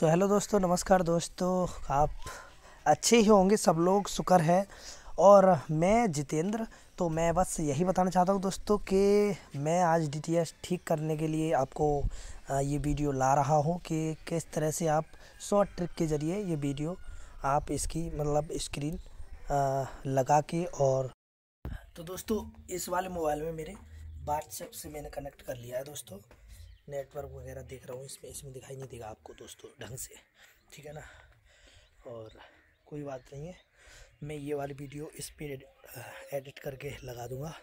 तो हेलो दोस्तों नमस्कार दोस्तों आप अच्छे ही होंगे सब लोग शुक्र है और मैं जितेंद्र तो मैं बस यही बताना चाहता हूँ दोस्तों कि मैं आज डी ठीक करने के लिए आपको ये वीडियो ला रहा हूँ कि किस तरह से आप शॉर्ट ट्रिक के ज़रिए ये वीडियो आप इसकी मतलब स्क्रीन लगा के और तो दोस्तों इस वाले मोबाइल में मेरे व्हाट्सएप से मैंने कनेक्ट कर लिया है दोस्तों नेटवर्क वगैरह देख रहा हूँ इसमें इसमें दिखाई नहीं देगा आपको दोस्तों ढंग से ठीक है ना और कोई बात नहीं है मैं ये वाली वीडियो इस पर एडिट करके लगा दूँगा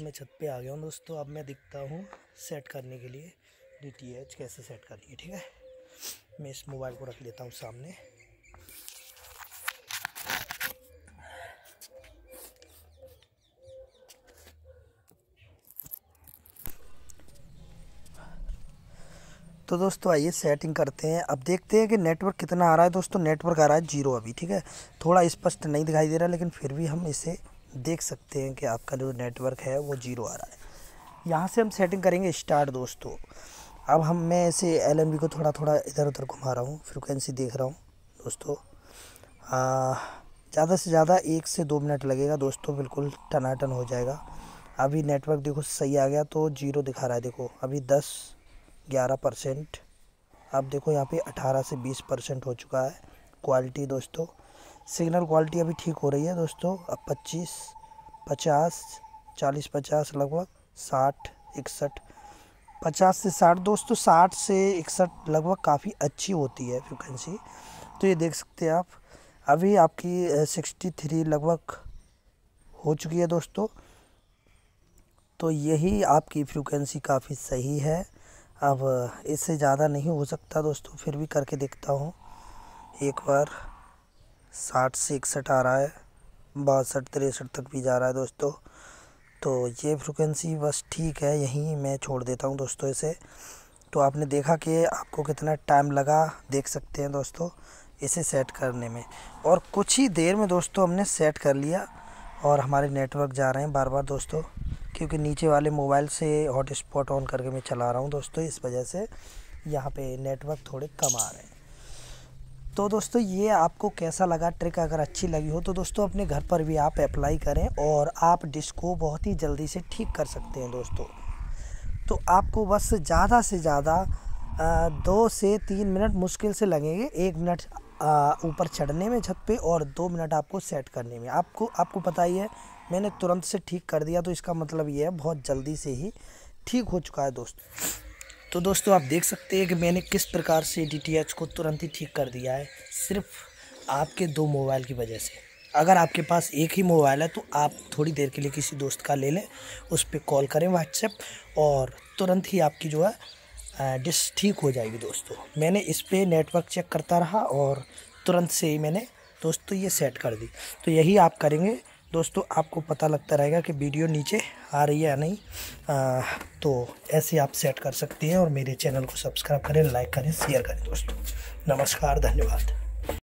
मैं छत पे आ गया हूँ दोस्तों अब मैं दिखता हूँ सेट करने के लिए डी कैसे सेट करनी है ठीक है मैं इस मोबाइल को रख लेता हूँ सामने तो दोस्तों आइए सेटिंग करते हैं अब देखते हैं कि नेटवर्क कितना आ रहा है दोस्तों नेटवर्क आ रहा है जीरो अभी ठीक है थोड़ा स्पष्ट नहीं दिखाई दे रहा लेकिन फिर भी हम इसे देख सकते हैं कि आपका जो नेटवर्क है वो जीरो आ रहा है यहाँ से हम सेटिंग करेंगे स्टार्ट दोस्तों अब हम मैं इसे एल को थोड़ा थोड़ा इधर उधर घुमा रहा हूँ फ्रिक्वेंसी देख रहा हूँ दोस्तों ज़्यादा से ज़्यादा एक से दो मिनट लगेगा दोस्तों बिल्कुल टनाटन हो जाएगा अभी नेटवर्क देखो सही आ गया तो जीरो दिखा रहा है देखो अभी दस ग्यारह परसेंट आप देखो यहाँ पे अठारह से बीस परसेंट हो चुका है क्वालिटी दोस्तों सिग्नल क्वालिटी अभी ठीक हो रही है दोस्तों अब पच्चीस पचास चालीस पचास लगभग साठ इकसठ पचास से साठ दोस्तों साठ से इकसठ लगभग काफ़ी अच्छी होती है फ्रिक्वेंसी तो ये देख सकते हैं आप अभी आपकी सिक्सटी थ्री लगभग हो चुकी है दोस्तों तो यही आपकी फ्रिक्वेंसी काफ़ी सही है अब इससे ज़्यादा नहीं हो सकता दोस्तों फिर भी करके देखता हूँ एक बार साठ से इकसठ आ रहा है बासठ तिरसठ तक भी जा रहा है दोस्तों तो ये फ्रिक्वेंसी बस ठीक है यहीं मैं छोड़ देता हूँ दोस्तों इसे तो आपने देखा कि आपको कितना टाइम लगा देख सकते हैं दोस्तों इसे सेट करने में और कुछ ही देर में दोस्तों हमने सेट कर लिया और हमारे नेटवर्क जा रहे हैं बार बार दोस्तों क्योंकि नीचे वाले मोबाइल से हॉटस्पॉट ऑन करके मैं चला रहा हूँ दोस्तों इस वजह से यहाँ पे नेटवर्क थोड़े कम आ रहे हैं तो दोस्तों ये आपको कैसा लगा ट्रिक अगर अच्छी लगी हो तो दोस्तों अपने घर पर भी आप अप्लाई करें और आप डिश को बहुत ही जल्दी से ठीक कर सकते हैं दोस्तों तो आपको बस ज़्यादा से ज़्यादा दो से तीन मिनट मुश्किल से लगेंगे एक मिनट ऊपर चढ़ने में छत पे और दो मिनट आपको सेट करने में आपको आपको पता ही है मैंने तुरंत से ठीक कर दिया तो इसका मतलब ये है बहुत जल्दी से ही ठीक हो चुका है दोस्त तो दोस्तों आप देख सकते हैं कि मैंने किस प्रकार से डी को तुरंत ही ठीक कर दिया है सिर्फ आपके दो मोबाइल की वजह से अगर आपके पास एक ही मोबाइल है तो आप थोड़ी देर के लिए किसी दोस्त का ले लें उस पर कॉल करें व्हाट्सएप और तुरंत ही आपकी जो है डिश ठीक हो जाएगी दोस्तों मैंने इस पर नेटवर्क चेक करता रहा और तुरंत से ही मैंने दोस्तों ये सेट कर दी तो यही आप करेंगे दोस्तों आपको पता लगता रहेगा कि वीडियो नीचे आ रही है या नहीं आ, तो ऐसे आप सेट कर सकते हैं और मेरे चैनल को सब्सक्राइब करें लाइक करें शेयर करें दोस्तों नमस्कार धन्यवाद